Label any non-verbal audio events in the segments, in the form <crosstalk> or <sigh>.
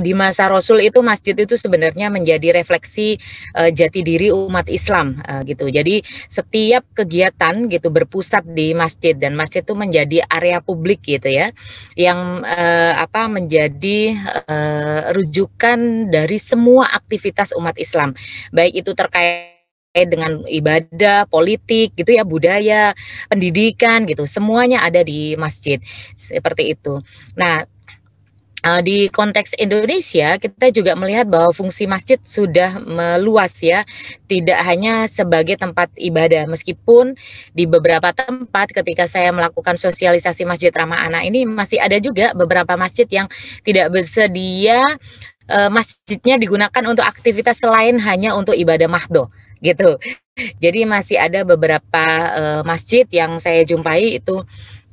di masa Rasul itu masjid itu sebenarnya menjadi refleksi uh, jati diri umat Islam uh, gitu. Jadi setiap kegiatan gitu berpusat di masjid dan masjid itu menjadi area publik gitu ya, yang uh, apa menjadi uh, rujukan dari semua aktivitas umat Islam, baik itu terkait dengan ibadah, politik gitu ya, budaya, pendidikan gitu, semuanya ada di masjid seperti itu. Nah, Eh, di konteks Indonesia kita juga melihat bahwa fungsi masjid sudah meluas ya, tidak hanya sebagai tempat ibadah meskipun di beberapa tempat ketika saya melakukan sosialisasi masjid ramah anak ini masih ada juga beberapa masjid yang tidak bersedia uh, masjidnya digunakan untuk aktivitas selain hanya untuk ibadah mahdo gitu. Jadi masih ada beberapa uh, masjid yang saya jumpai itu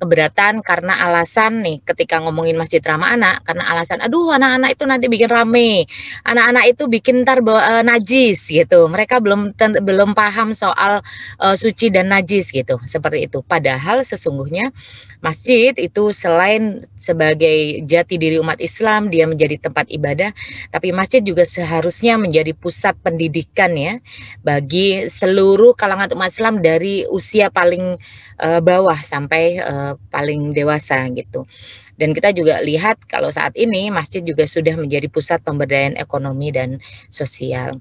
keberatan karena alasan nih ketika ngomongin masjid ramah anak karena alasan aduh anak-anak itu nanti bikin rame anak-anak itu bikin ntar uh, najis gitu mereka belum ten, belum paham soal uh, suci dan najis gitu seperti itu padahal sesungguhnya Masjid itu selain sebagai jati diri umat Islam, dia menjadi tempat ibadah, tapi masjid juga seharusnya menjadi pusat pendidikan ya bagi seluruh kalangan umat Islam dari usia paling uh, bawah sampai uh, paling dewasa gitu. Dan kita juga lihat kalau saat ini masjid juga sudah menjadi pusat pemberdayaan ekonomi dan sosial.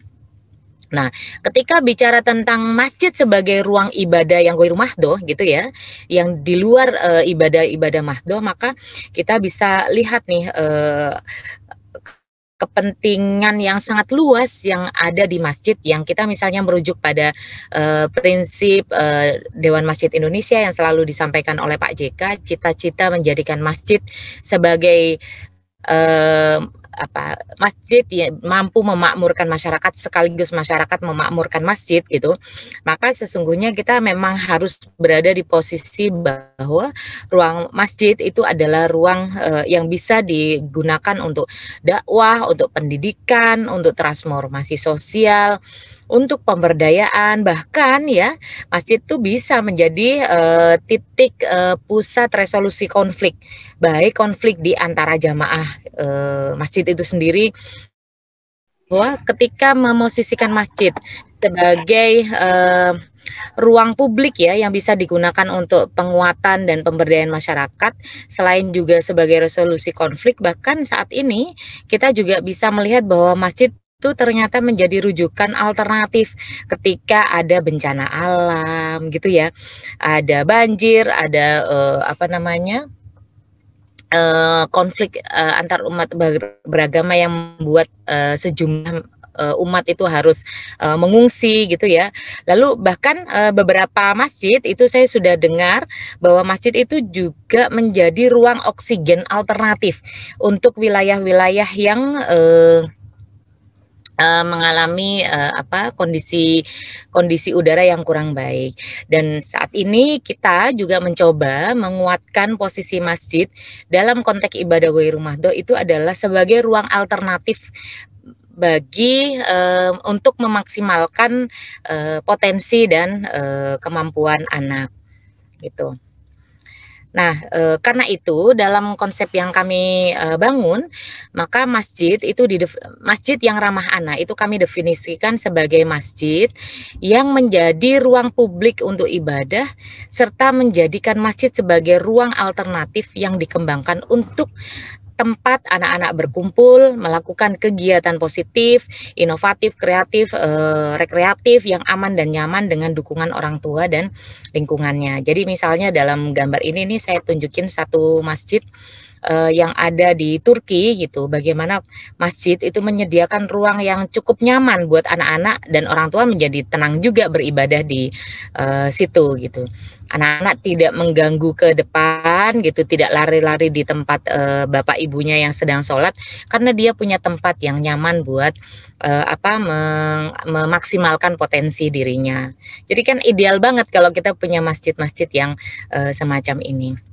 Nah, ketika bicara tentang masjid sebagai ruang ibadah yang goir mahdoh gitu ya, yang di luar eh, ibadah ibadah-ibadah mahdoh, maka kita bisa lihat nih eh, kepentingan yang sangat luas yang ada di masjid yang kita misalnya merujuk pada uh, prinsip uh, Dewan Masjid Indonesia yang selalu disampaikan oleh Pak JK cita-cita menjadikan masjid sebagai uh, apa masjid ya, mampu memakmurkan masyarakat sekaligus masyarakat memakmurkan masjid gitu maka sesungguhnya kita memang harus berada di posisi bahwa ruang masjid itu adalah ruang uh, yang bisa digunakan untuk dakwah untuk pendidikan untuk transformasi sosial untuk pemberdayaan bahkan ya masjid itu bisa menjadi e, titik e, pusat resolusi konflik baik konflik di antara jamaah e, masjid itu sendiri bahwa ketika memosisikan masjid sebagai e, ruang publik ya yang bisa digunakan untuk penguatan dan pemberdayaan masyarakat selain juga sebagai resolusi konflik bahkan saat ini kita juga bisa melihat bahwa masjid itu ternyata menjadi rujukan alternatif ketika ada bencana alam gitu ya. Ada banjir, ada uh, apa namanya? uh, konflik uh, antar umat beragama yang membuat uh, sejumlah umat itu harus uh, mengungsi gitu ya. Lalu bahkan uh, beberapa masjid itu saya sudah dengar bahwa masjid itu juga menjadi ruang oksigen alternatif untuk wilayah-wilayah yang uh, Eh, mengalami uh, apa kondisi kondisi udara yang kurang baik dan saat ini kita juga mencoba menguatkan posisi masjid dalam konteks ibadah goi rumah do itu adalah sebagai ruang alternatif bagi uh, untuk memaksimalkan uh, potensi dan uh, kemampuan anak gitu. Nah, e, karena itu dalam konsep yang kami e, bangun, maka masjid itu di masjid yang ramah anak itu kami definisikan sebagai masjid yang menjadi ruang publik untuk ibadah serta menjadikan masjid sebagai ruang alternatif yang dikembangkan untuk tempat anak-anak berkumpul, melakukan kegiatan positif, inovatif, kreatif, e, rekreatif yang aman dan nyaman dengan dukungan orang tua dan lingkungannya. Jadi misalnya dalam gambar ini nih saya tunjukin satu masjid e, yang ada di Turki gitu. Bagaimana masjid itu menyediakan ruang yang cukup nyaman buat anak-anak dan orang tua menjadi tenang juga beribadah di e, situ gitu anak-anak tidak mengganggu ke depan gitu, tidak lari-lari di tempat e, bapak ibunya yang sedang sholat, karena dia punya tempat yang nyaman buat e, apa mem memaksimalkan potensi dirinya. Jadi kan ideal banget kalau kita punya masjid-masjid yang e, semacam ini.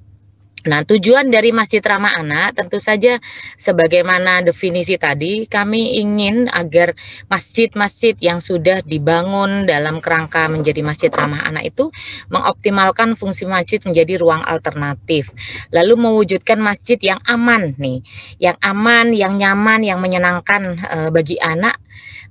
Nah, tujuan dari Masjid Ramah Anak tentu saja sebagaimana definisi tadi, kami ingin agar masjid-masjid yang sudah dibangun dalam kerangka menjadi Masjid Ramah Anak itu mengoptimalkan fungsi masjid menjadi ruang alternatif. Lalu mewujudkan masjid yang aman nih, yang aman, yang nyaman, yang menyenangkan e, bagi anak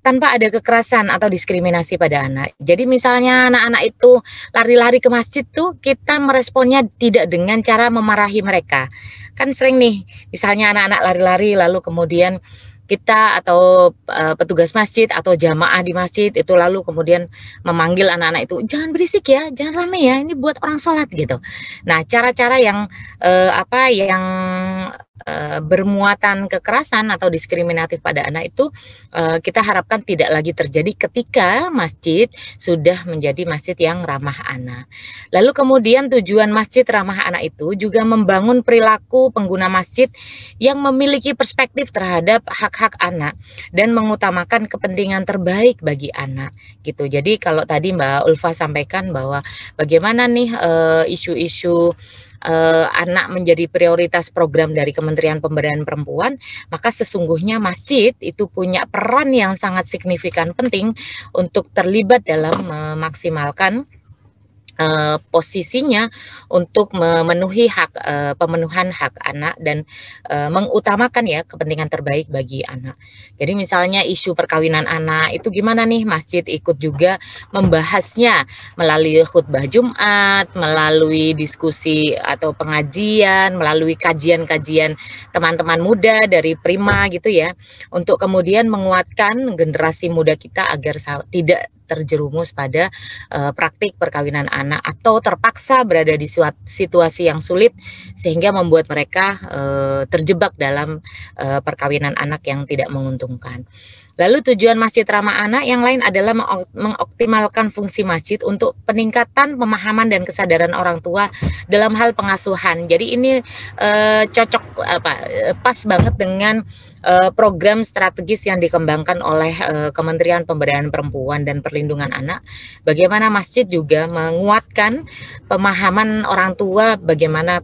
tanpa ada kekerasan atau diskriminasi pada anak. Jadi misalnya anak-anak itu lari-lari ke masjid tuh kita meresponnya tidak dengan cara memarahi mereka. Kan sering nih misalnya anak-anak lari-lari lalu kemudian kita atau uh, petugas masjid atau jamaah di masjid itu lalu kemudian memanggil anak-anak itu jangan berisik ya jangan rame ya ini buat orang sholat gitu nah cara-cara yang uh, apa yang e, bermuatan kekerasan atau diskriminatif pada anak itu e, kita harapkan tidak lagi terjadi ketika masjid sudah menjadi masjid yang ramah anak. Lalu kemudian tujuan masjid ramah anak itu juga membangun perilaku pengguna masjid yang memiliki perspektif terhadap hak-hak anak dan mengutamakan kepentingan terbaik bagi anak gitu. Jadi kalau tadi Mbak Ulfa sampaikan bahwa bagaimana nih eh, isu-isu e, isu -isu eh, anak menjadi prioritas program dari Kementerian Pemberdayaan Perempuan, maka sesungguhnya masjid itu punya peran yang sangat signifikan penting untuk terlibat dalam memaksimalkan Eh, posisinya untuk memenuhi hak uh, pemenuhan hak anak dan uh, mengutamakan ya kepentingan terbaik bagi anak. Jadi misalnya isu perkawinan anak itu gimana nih masjid ikut juga membahasnya melalui khutbah Jumat, melalui diskusi atau pengajian, melalui kajian-kajian teman-teman muda dari Prima gitu ya untuk kemudian menguatkan generasi muda kita agar tidak terjerumus pada uh, praktik perkawinan anak atau terpaksa berada di suatu situasi yang sulit sehingga membuat mereka uh, terjebak dalam uh, perkawinan anak yang tidak menguntungkan. Lalu tujuan masjid ramah anak yang lain adalah mengoptimalkan fungsi masjid untuk peningkatan pemahaman dan kesadaran orang tua dalam hal pengasuhan. Jadi ini eh, cocok apa pas banget dengan Eh, program strategis yang dikembangkan oleh eh, Kementerian Pemberdayaan Perempuan dan Perlindungan Anak. Bagaimana masjid juga menguatkan pemahaman orang tua bagaimana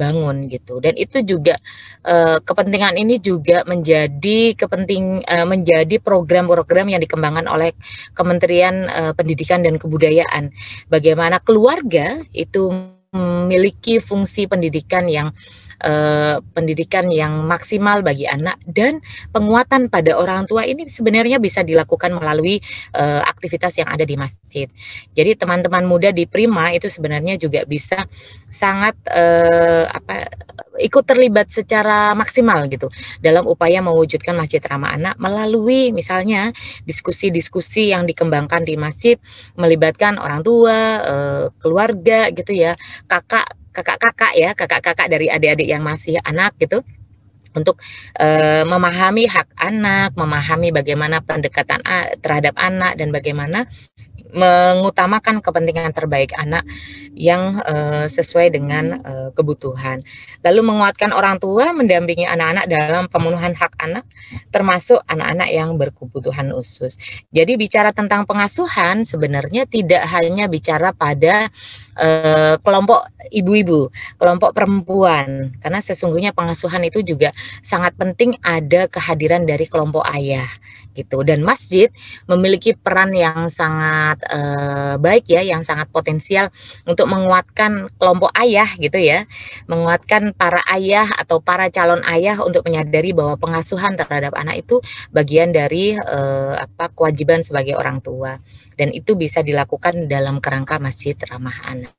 bangun gitu dan itu juga eh, kepentingan ini juga menjadi kepenting menjadi program-program yang dikembangkan oleh Kementerian Pendidikan dan Kebudayaan bagaimana keluarga itu memiliki fungsi pendidikan yang Eh, pendidikan yang maksimal bagi anak dan penguatan pada orang tua ini sebenarnya bisa dilakukan melalui uh, aktivitas yang ada di masjid. Jadi teman-teman muda di Prima itu sebenarnya juga bisa sangat uh, apa ikut terlibat secara maksimal gitu dalam upaya mewujudkan masjid ramah anak melalui misalnya diskusi-diskusi yang dikembangkan di masjid melibatkan orang tua, keluarga gitu ya, kakak kakak-kakak ya, kakak-kakak dari adik-adik yang masih anak gitu untuk e, memahami hak anak, memahami bagaimana pendekatan a, terhadap anak dan bagaimana mengutamakan kepentingan terbaik anak yang e, sesuai dengan e, kebutuhan. Lalu menguatkan orang tua mendampingi anak-anak dalam pemenuhan hak anak termasuk anak-anak yang berkebutuhan khusus. Jadi bicara tentang pengasuhan sebenarnya tidak hanya bicara pada Eh, kelompok ibu-ibu, kelompok perempuan karena sesungguhnya pengasuhan itu juga sangat penting ada kehadiran dari kelompok ayah gitu dan masjid memiliki peran yang sangat e, baik ya yang sangat potensial untuk menguatkan kelompok ayah gitu ya menguatkan para ayah atau para calon ayah untuk menyadari bahwa pengasuhan terhadap anak itu bagian dari e, apa kewajiban sebagai orang tua dan itu bisa dilakukan dalam kerangka masjid ramah anak anak.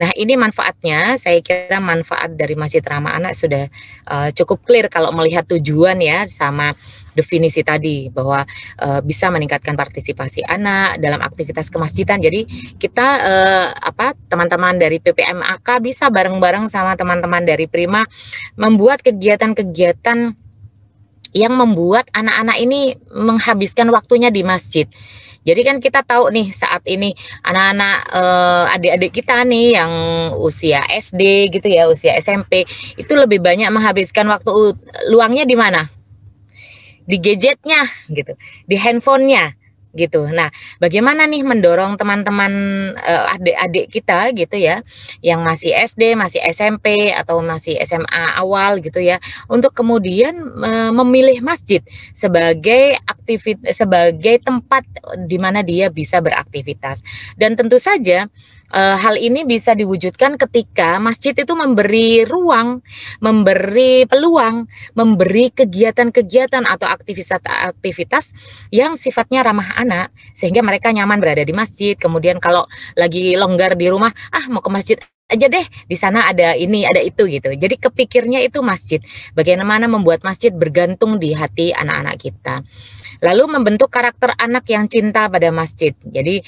Nah, ini manfaatnya. Saya kira manfaat dari Masjid Ramah Anak sudah uh, cukup clear kalau melihat tujuan ya sama definisi tadi bahwa e, bisa meningkatkan partisipasi anak dalam aktivitas kemasjidan. Jadi kita e, apa teman-teman dari PPMAK bisa bareng-bareng sama teman-teman dari Prima membuat kegiatan-kegiatan yang membuat anak-anak ini menghabiskan waktunya di masjid. Jadi kan kita tahu nih saat ini anak-anak eh, adik-adik kita nih yang usia SD gitu ya, usia SMP itu lebih banyak menghabiskan waktu luangnya di mana? Di gadgetnya gitu, di handphonenya gitu. Nah, bagaimana nih mendorong teman-teman uh, adik-adik kita gitu ya yang masih SD, masih SMP atau masih SMA awal gitu ya untuk kemudian uh, memilih masjid sebagai aktivitas sebagai tempat di mana dia bisa beraktivitas. Dan tentu saja Uh, hal ini bisa diwujudkan ketika masjid itu memberi ruang, memberi peluang, memberi kegiatan-kegiatan atau aktivitas-aktivitas yang sifatnya ramah anak sehingga mereka nyaman berada di masjid. Kemudian kalau lagi longgar di rumah, ah mau ke masjid aja deh di sana ada ini ada itu gitu jadi kepikirnya itu masjid bagaimana membuat masjid bergantung di hati anak-anak kita Lalu membentuk karakter anak yang cinta pada masjid. Jadi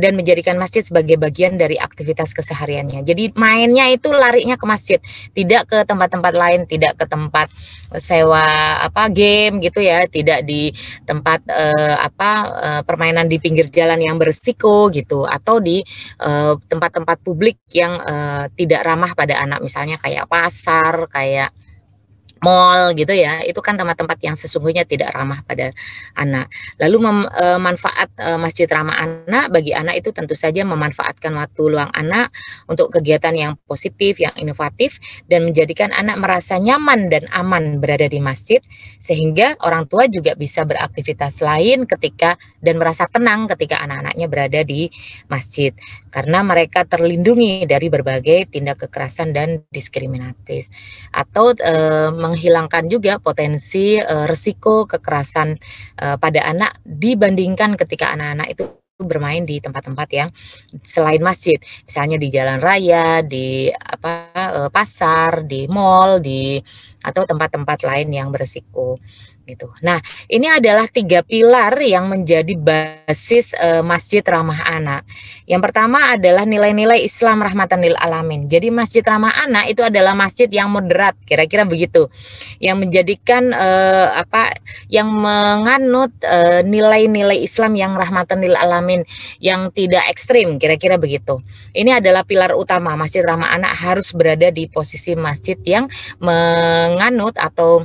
dan menjadikan masjid sebagai bagian dari aktivitas kesehariannya. Jadi mainnya itu larinya ke masjid, tidak ke tempat-tempat lain, tidak ke tempat eh, sewa apa game gitu ya, tidak di tempat eh, apa eh, permainan di pinggir jalan yang berisiko gitu atau di eh, tempat-tempat eh, publik yang eh, tidak ramah pada anak misalnya kayak pasar, kayak mall gitu ya itu kan tempat-tempat yang sesungguhnya tidak ramah pada anak lalu mem, e, manfaat e, masjid ramah anak bagi anak itu tentu saja memanfaatkan waktu luang anak untuk kegiatan yang positif yang inovatif dan menjadikan anak merasa nyaman dan aman berada di masjid sehingga orang tua juga bisa beraktivitas lain ketika dan merasa tenang ketika anak-anaknya berada di masjid karena mereka terlindungi dari berbagai tindak kekerasan dan diskriminatif atau e, menghilangkan juga potensi uh, resiko kekerasan uh, pada anak dibandingkan ketika anak-anak itu bermain di tempat-tempat yang selain masjid, misalnya di jalan raya, di apa eh, pasar, di mall, di atau tempat-tempat lain yang beresiko gitu. Nah, ini adalah tiga pilar yang menjadi basis e, Masjid Ramah Anak. Yang pertama adalah nilai-nilai Islam rahmatan lil alamin. Jadi Masjid Ramah Anak itu adalah masjid yang moderat, kira-kira begitu. Yang menjadikan e, apa yang menganut nilai eh, nilai-nilai Islam yang rahmatan lil alamin yang tidak ekstrim, kira-kira begitu. Ini adalah pilar utama Masjid Ramah Anak harus berada di posisi masjid yang menganut atau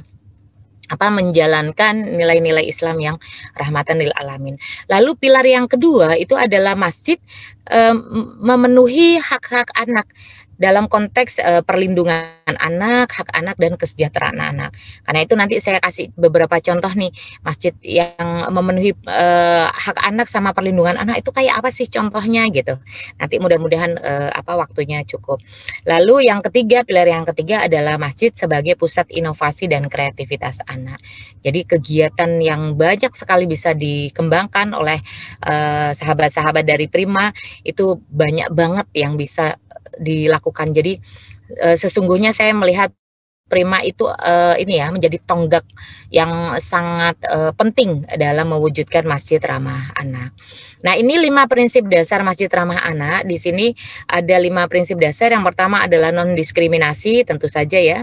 apa menjalankan nilai-nilai Islam yang rahmatan lil alamin. Lalu pilar yang kedua itu adalah masjid e, memenuhi hak-hak anak dalam konteks uh, perlindungan anak, hak anak dan kesejahteraan anak. Karena itu nanti saya kasih beberapa contoh nih masjid yang memenuhi uh, hak anak sama perlindungan anak itu kayak apa sih contohnya gitu. Nanti mudah-mudahan uh, apa waktunya cukup. Lalu yang ketiga pilar yang ketiga adalah masjid sebagai pusat inovasi dan kreativitas anak. Jadi kegiatan yang banyak sekali bisa dikembangkan oleh sahabat-sahabat uh, sahabat -sahabat dari Prima itu banyak banget yang bisa dilakukan. Jadi e, sesungguhnya saya melihat Prima itu e, ini ya menjadi tonggak yang sangat e, penting dalam mewujudkan masjid ramah anak. Nah ini lima prinsip dasar masjid ramah anak. Di sini ada lima prinsip dasar. Yang pertama adalah non diskriminasi tentu saja ya.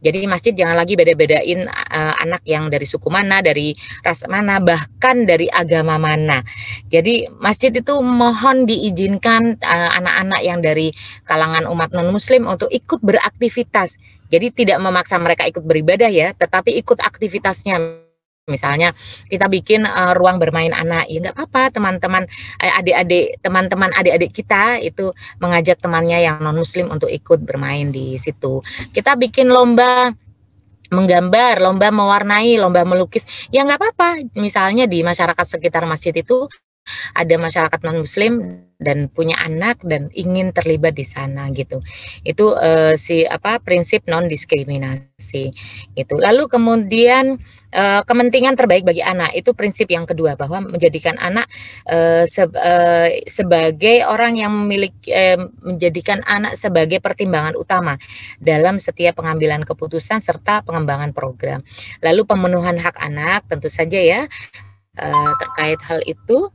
Jadi masjid jangan lagi beda-bedain uh, anak yang dari suku mana, dari ras mana, bahkan dari agama mana. Jadi masjid itu mohon diizinkan eh, anak-anak uh, anak -anak yang dari kalangan umat non-muslim untuk ikut beraktivitas. Jadi tidak memaksa mereka ikut beribadah ya, tetapi ikut aktivitasnya misalnya kita bikin uh, ruang bermain anak ya nggak apa-apa teman-teman eh, adik-adik teman-teman adik-adik kita itu mengajak temannya yang non muslim untuk ikut bermain di situ kita bikin lomba menggambar, lomba mewarnai, lomba melukis, ya nggak apa-apa. Misalnya di masyarakat sekitar masjid itu ada masyarakat non muslim dan punya anak dan ingin terlibat di sana gitu itu uh, si apa prinsip non diskriminasi itu lalu kemudian uh, kepentingan terbaik bagi anak itu prinsip yang kedua bahwa menjadikan anak uh, se uh, sebagai orang yang memiliki uh, menjadikan anak sebagai pertimbangan utama dalam setiap pengambilan keputusan serta pengembangan program lalu pemenuhan hak anak tentu saja ya uh, terkait hal itu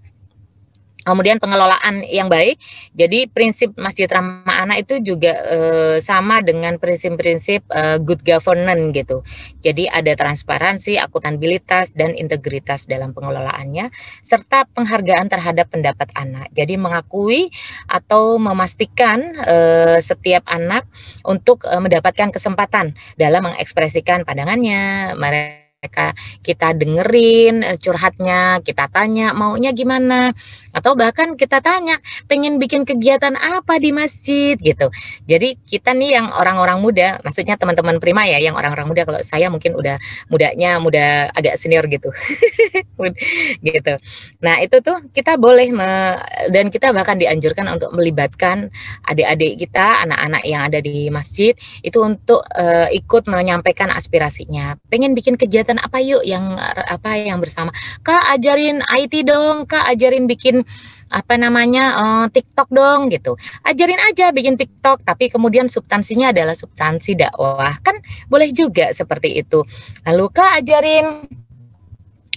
Kemudian pengelolaan yang baik. Jadi prinsip Masjid ramah Anak itu juga eh, sama dengan prinsip-prinsip eh, good governance gitu. Jadi ada transparansi, akuntabilitas dan integritas dalam pengelolaannya serta penghargaan terhadap pendapat anak. Jadi mengakui atau memastikan eh, setiap anak untuk eh, mendapatkan kesempatan dalam mengekspresikan pandangannya, mereka mereka kita dengerin eh, curhatnya, kita tanya maunya gimana atau bahkan kita tanya pengen bikin kegiatan apa di masjid gitu. Jadi kita nih yang orang-orang muda, maksudnya teman-teman prima ya yang orang-orang muda kalau saya mungkin udah mudanya muda agak senior gitu. <laughs> gitu. Nah, itu tuh kita boleh me, dan kita bahkan dianjurkan untuk melibatkan adik-adik kita, anak-anak yang ada di masjid itu untuk uh, ikut menyampaikan aspirasinya. Pengen bikin kegiatan kegiatan apa yuk yang er, apa yang bersama. Kak ajarin IT dong, Kak ajarin bikin apa namanya uh, TikTok dong gitu. Ajarin aja bikin TikTok tapi kemudian substansinya adalah substansi dakwah. Kan boleh juga seperti itu. Lalu Kak ajarin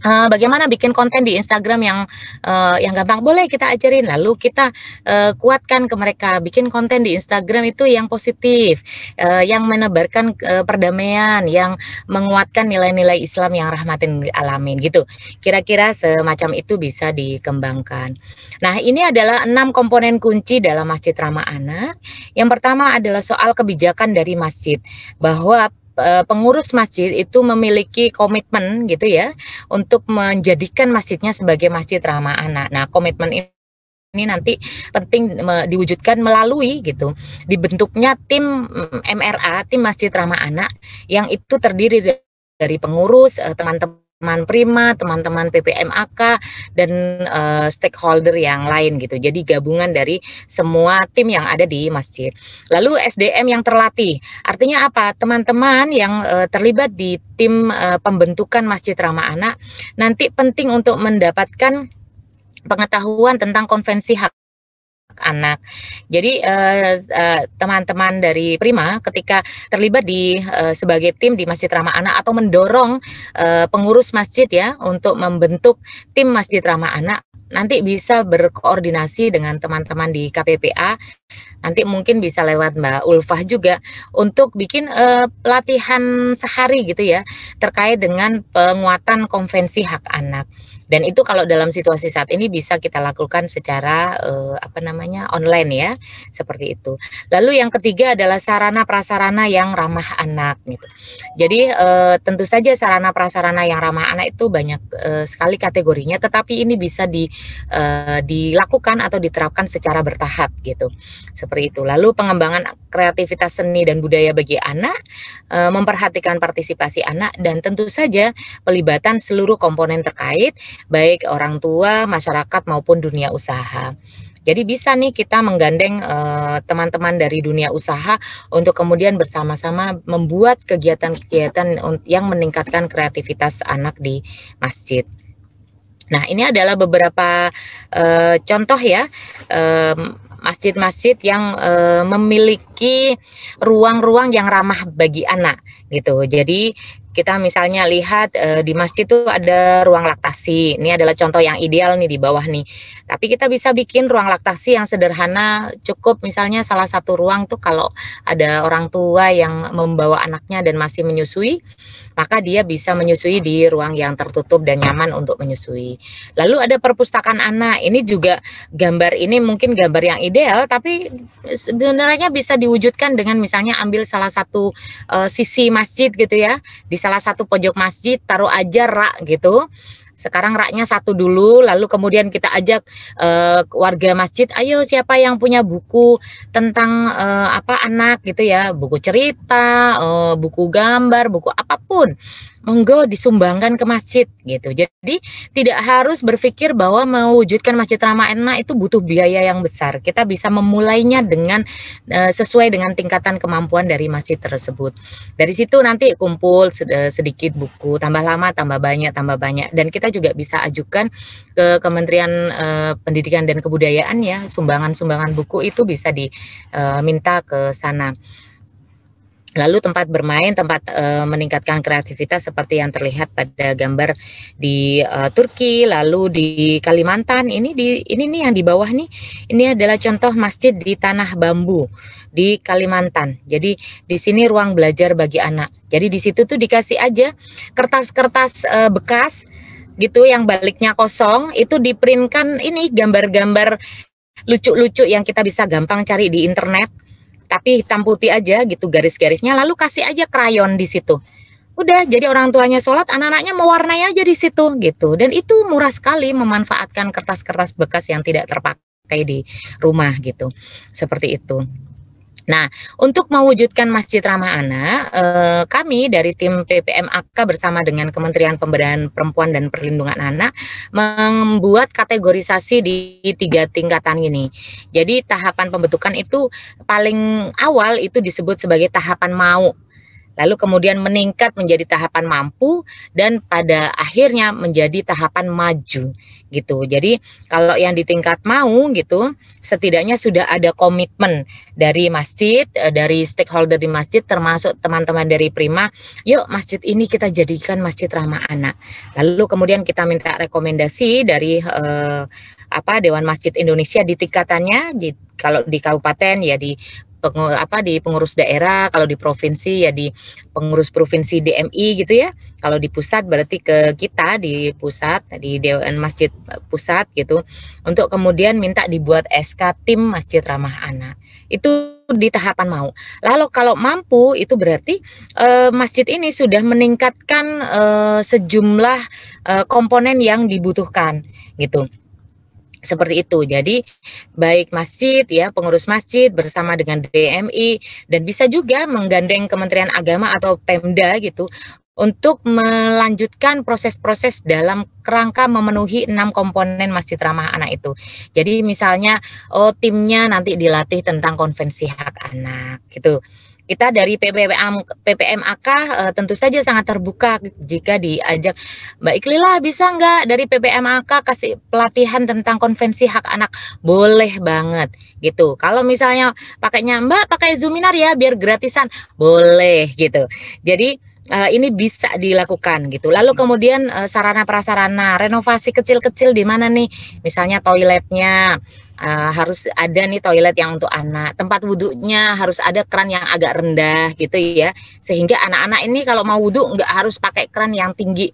Eh, bagaimana bikin konten di Instagram yang uh, yang gampang boleh kita ajarin lalu kita uh, kuatkan ke mereka bikin konten di Instagram itu yang positif uh, yang menebarkan uh, perdamaian yang menguatkan nilai-nilai Islam yang rahmatin alamin gitu kira-kira semacam itu bisa dikembangkan nah ini adalah enam komponen kunci dalam masjid ramah anak yang pertama adalah soal kebijakan dari masjid bahwa Eh, pengurus masjid itu memiliki komitmen gitu ya untuk menjadikan masjidnya sebagai masjid ramah anak. Nah, komitmen ini ini nanti penting diwujudkan melalui gitu dibentuknya tim MRA mm, tim Masjid Ramah Anak yang itu terdiri dari pengurus eh, teman-teman teman Prima, teman-teman PPMAK dan uh, stakeholder yang lain gitu. Jadi gabungan dari semua tim yang ada di masjid. Lalu SDM yang terlatih. Artinya apa? Teman-teman yang uh, terlibat di tim uh, pembentukan Masjid Ramah Anak nanti penting untuk mendapatkan pengetahuan tentang konvensi hak anak. Jadi eh, eh, teman-teman dari Prima ketika terlibat di eh, sebagai tim di Masjid Ramah Anak atau mendorong pengurus masjid ya untuk membentuk tim Masjid Ramah Anak nanti bisa berkoordinasi dengan teman-teman di KPPA Nanti mungkin bisa lewat Mbak Ulfah juga untuk bikin uh, pelatihan sehari gitu ya terkait dengan penguatan konvensi hak anak. Dan itu kalau dalam situasi saat ini bisa kita lakukan secara uh, apa namanya online ya seperti itu. Lalu yang ketiga adalah sarana prasarana yang ramah anak gitu. Jadi uh, tentu saja sarana prasarana yang ramah anak itu banyak uh, sekali kategorinya, tetapi ini bisa di, dilakukan atau diterapkan secara bertahap gitu. Seperti itu. Lalu pengembangan kreativitas seni dan budaya bagi anak, eh, memperhatikan partisipasi anak dan tentu saja pelibatan seluruh komponen terkait baik orang tua, masyarakat maupun dunia usaha. Jadi bisa nih kita menggandeng eh, teman-teman uh, teman -teman dari dunia usaha untuk kemudian bersama-sama membuat kegiatan-kegiatan yang meningkatkan kreativitas anak di masjid. Nah, ini adalah beberapa uh, contoh ya eh, masjid-masjid yang uh, memiliki ruang-ruang yang ramah bagi anak gitu. Jadi kita misalnya lihat e, di masjid itu ada ruang laktasi. Ini adalah contoh yang ideal nih di bawah nih. Tapi kita bisa bikin ruang laktasi yang sederhana, cukup misalnya salah satu ruang tuh kalau ada orang tua yang membawa anaknya dan masih menyusui, maka dia bisa menyusui di ruang yang tertutup dan nyaman untuk menyusui. Lalu ada perpustakaan anak. Ini juga gambar ini mungkin gambar yang ideal tapi sebenarnya bisa diwujudkan dengan misalnya ambil salah satu e, sisi masjid gitu ya. Di salah satu pojok masjid taruh aja rak gitu sekarang raknya satu dulu lalu kemudian kita ajak uh, warga masjid ayo siapa yang punya buku tentang uh, apa anak gitu ya buku cerita uh, buku gambar buku apapun monggo disumbangkan ke masjid gitu. Jadi tidak harus berpikir bahwa mewujudkan masjid ramah itu butuh biaya yang besar. Kita bisa memulainya dengan e, sesuai dengan tingkatan kemampuan dari masjid tersebut. Dari situ nanti kumpul eh, sedikit buku, tambah lama tambah banyak tambah banyak dan kita juga bisa ajukan ke Kementerian e, Pendidikan dan Kebudayaan ya sumbangan-sumbangan buku itu bisa diminta e, ke sana. Lalu tempat bermain, tempat e, meningkatkan kreativitas seperti yang terlihat pada gambar di e, Turki, lalu di Kalimantan. Ini di ini nih yang di bawah nih. Ini adalah contoh masjid di tanah bambu di Kalimantan. Jadi di sini ruang belajar bagi anak. Jadi di situ tuh dikasih aja kertas-kertas e, bekas gitu yang baliknya kosong itu diprintkan ini gambar-gambar lucu-lucu yang kita bisa gampang cari di internet tapi hitam putih aja gitu garis-garisnya lalu kasih aja krayon di situ udah jadi orang tuanya sholat anak-anaknya mewarnai aja di situ gitu dan itu murah sekali memanfaatkan kertas-kertas bekas yang tidak terpakai di rumah gitu seperti itu Nah, untuk mewujudkan Masjid Ramah Anak, eh, kami dari tim PPM PPMAK bersama dengan Kementerian Pemberdayaan Perempuan dan Perlindungan Anak membuat kategorisasi di tiga tingkatan ini. Jadi tahapan pembentukan itu paling awal itu disebut sebagai tahapan mau lalu kemudian meningkat menjadi tahapan mampu dan pada akhirnya menjadi tahapan maju gitu. Jadi kalau yang di tingkat mau gitu setidaknya sudah ada komitmen dari masjid, eh, dari stakeholder di masjid termasuk teman-teman dari Prima, yuk masjid ini kita jadikan masjid ramah anak. Lalu kemudian kita minta rekomendasi dari eh, apa Dewan Masjid Indonesia di tingkatannya di, kalau di kabupaten ya di pengur, apa di pengurus daerah, kalau di provinsi ya di pengurus provinsi DMI gitu ya. Kalau di pusat berarti ke kita di pusat di Dewan Masjid Pusat gitu untuk kemudian minta dibuat SK tim Masjid Ramah Anak. Itu di tahapan mau. Lalu kalau mampu itu berarti e, masjid ini sudah meningkatkan e, sejumlah e, komponen yang dibutuhkan gitu seperti itu. Jadi baik masjid ya pengurus masjid bersama dengan DMI dan bisa juga menggandeng Kementerian Agama atau Pemda gitu untuk melanjutkan proses-proses dalam kerangka memenuhi enam komponen masjid ramah anak itu. Jadi misalnya oh timnya nanti dilatih tentang konvensi hak anak gitu. Kita dari PPM, PPMAK uh, eh, tentu saja sangat terbuka jika diajak Mbak Iklila bisa nggak dari PPMAK kasih pelatihan tentang konvensi hak anak boleh banget gitu. Kalau misalnya pakainya Mbak pakai Zoominar ya biar gratisan boleh gitu. Jadi uh, ini bisa dilakukan gitu. Lalu hmm. kemudian uh, eh, sarana prasarana, renovasi kecil-kecil di mana nih? Misalnya toiletnya uh, harus ada nih toilet yang untuk anak, tempat wudhunya harus ada keran yang agak rendah gitu ya, sehingga anak-anak ini kalau mau wudhu nggak harus pakai keran yang tinggi,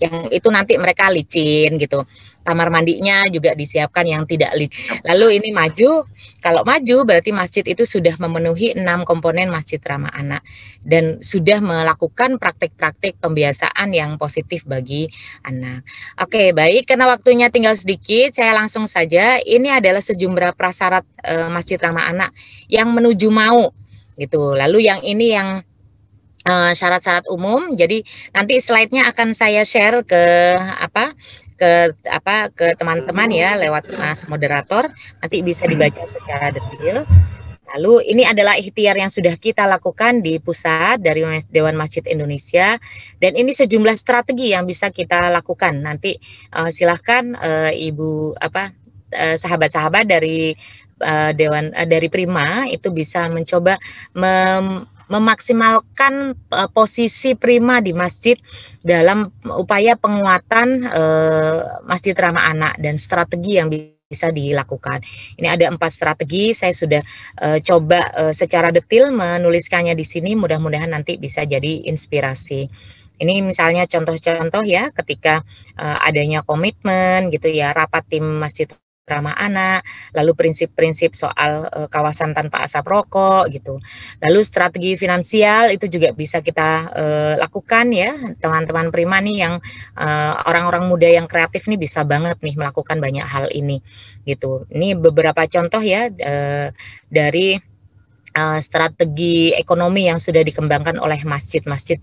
yang itu nanti mereka licin gitu kamar mandinya juga disiapkan yang tidak licin. Lalu ini maju, kalau maju berarti masjid itu sudah memenuhi enam komponen masjid ramah anak dan sudah melakukan praktik-praktik pembiasaan yang positif bagi anak. Oke, baik karena waktunya tinggal sedikit, saya langsung saja. Ini adalah sejumlah prasyarat e, masjid ramah anak yang menuju mau gitu. Lalu yang ini yang eh, syarat-syarat umum. Jadi nanti slide-nya akan saya share ke apa ke apa ke teman-teman ya lewat Mas moderator nanti bisa dibaca secara detail. Lalu ini adalah ikhtiar yang sudah kita lakukan di pusat dari Dewan Masjid Indonesia dan ini sejumlah strategi yang bisa kita lakukan. Nanti uh, silahkan uh, Ibu apa eh, sahabat-sahabat dari uh, Dewan uh, dari Prima itu bisa mencoba mem memaksimalkan uh, posisi prima di masjid dalam upaya penguatan uh, masjid ramah anak dan strategi yang bisa dilakukan. Ini ada empat strategi, saya sudah uh, coba uh, secara detail menuliskannya di sini, mudah-mudahan nanti bisa jadi inspirasi. Ini misalnya contoh-contoh ya ketika uh, adanya komitmen gitu ya rapat tim masjid ramah anak, lalu prinsip-prinsip soal e, kawasan tanpa asap rokok gitu. Lalu strategi finansial itu juga bisa kita e, lakukan ya, teman-teman prima nih yang e, orang-orang e, muda yang kreatif nih bisa banget nih melakukan banyak hal ini gitu. Ini beberapa contoh ya e, dari e, strategi ekonomi yang sudah dikembangkan oleh masjid-masjid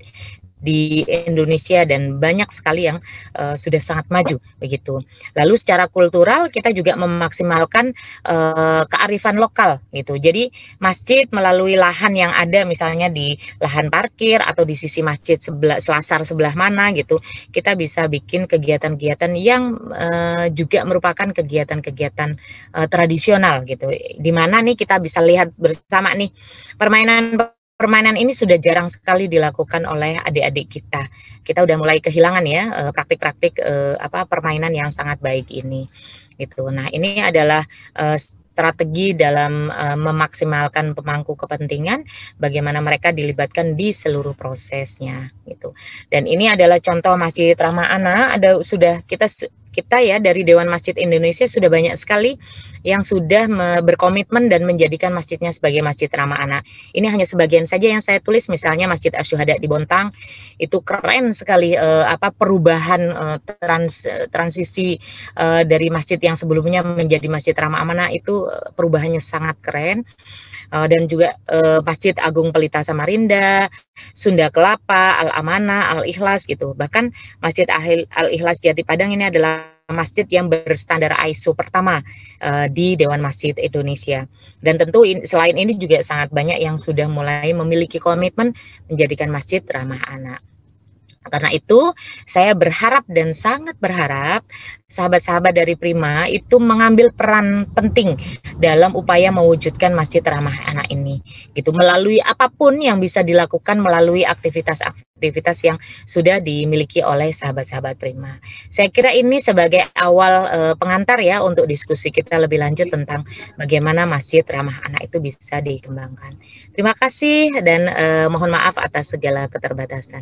di Indonesia dan banyak sekali yang uh, sudah sangat maju begitu. Lalu secara kultural kita juga memaksimalkan uh, kearifan lokal gitu. Jadi masjid melalui lahan yang ada misalnya di lahan parkir atau di sisi masjid sebelah selasar sebelah mana gitu, kita bisa bikin kegiatan-kegiatan yang uh, juga merupakan kegiatan-kegiatan uh, tradisional gitu. Di mana nih kita bisa lihat bersama nih permainan permainan ini sudah jarang sekali dilakukan oleh adik-adik kita. Kita udah mulai kehilangan ya eh, praktik-praktik eh, apa permainan yang sangat baik ini. Gitu. Nah, ini adalah eh, strategi dalam memaksimalkan pemangku kepentingan bagaimana mereka dilibatkan di seluruh prosesnya gitu dan ini adalah contoh masih ramah anak ada sudah kita kita ya dari Dewan Masjid Indonesia sudah banyak sekali yang sudah berkomitmen dan menjadikan masjidnya sebagai masjid ramah anak. Ini hanya sebagian saja yang saya tulis misalnya Masjid Asyuhada di Bontang itu keren sekali eh, apa perubahan eh, trans eh, transisi eh, dari masjid yang sebelumnya menjadi masjid ramah anak itu eh, perubahannya sangat keren uh, dan juga uh, Masjid Agung Pelita Samarinda, Sunda Kelapa, Al Amana, Al Ikhlas gitu. Bahkan Masjid Al Ikhlas Jati Padang ini adalah masjid yang berstandar ISO pertama uh, di Dewan Masjid Indonesia. Dan tentu in, selain ini juga sangat banyak yang sudah mulai memiliki komitmen menjadikan masjid ramah anak. Karena itu, saya berharap dan sangat berharap sahabat-sahabat dari Prima itu mengambil peran penting dalam upaya mewujudkan Masjid Ramah Anak ini. Gitu melalui apapun yang bisa dilakukan melalui aktivitas-aktivitas yang sudah dimiliki oleh sahabat-sahabat Prima. Saya kira ini sebagai awal e, pengantar ya untuk diskusi kita lebih lanjut tentang bagaimana Masjid Ramah Anak itu bisa dikembangkan. Terima kasih dan e, mohon maaf atas segala keterbatasan.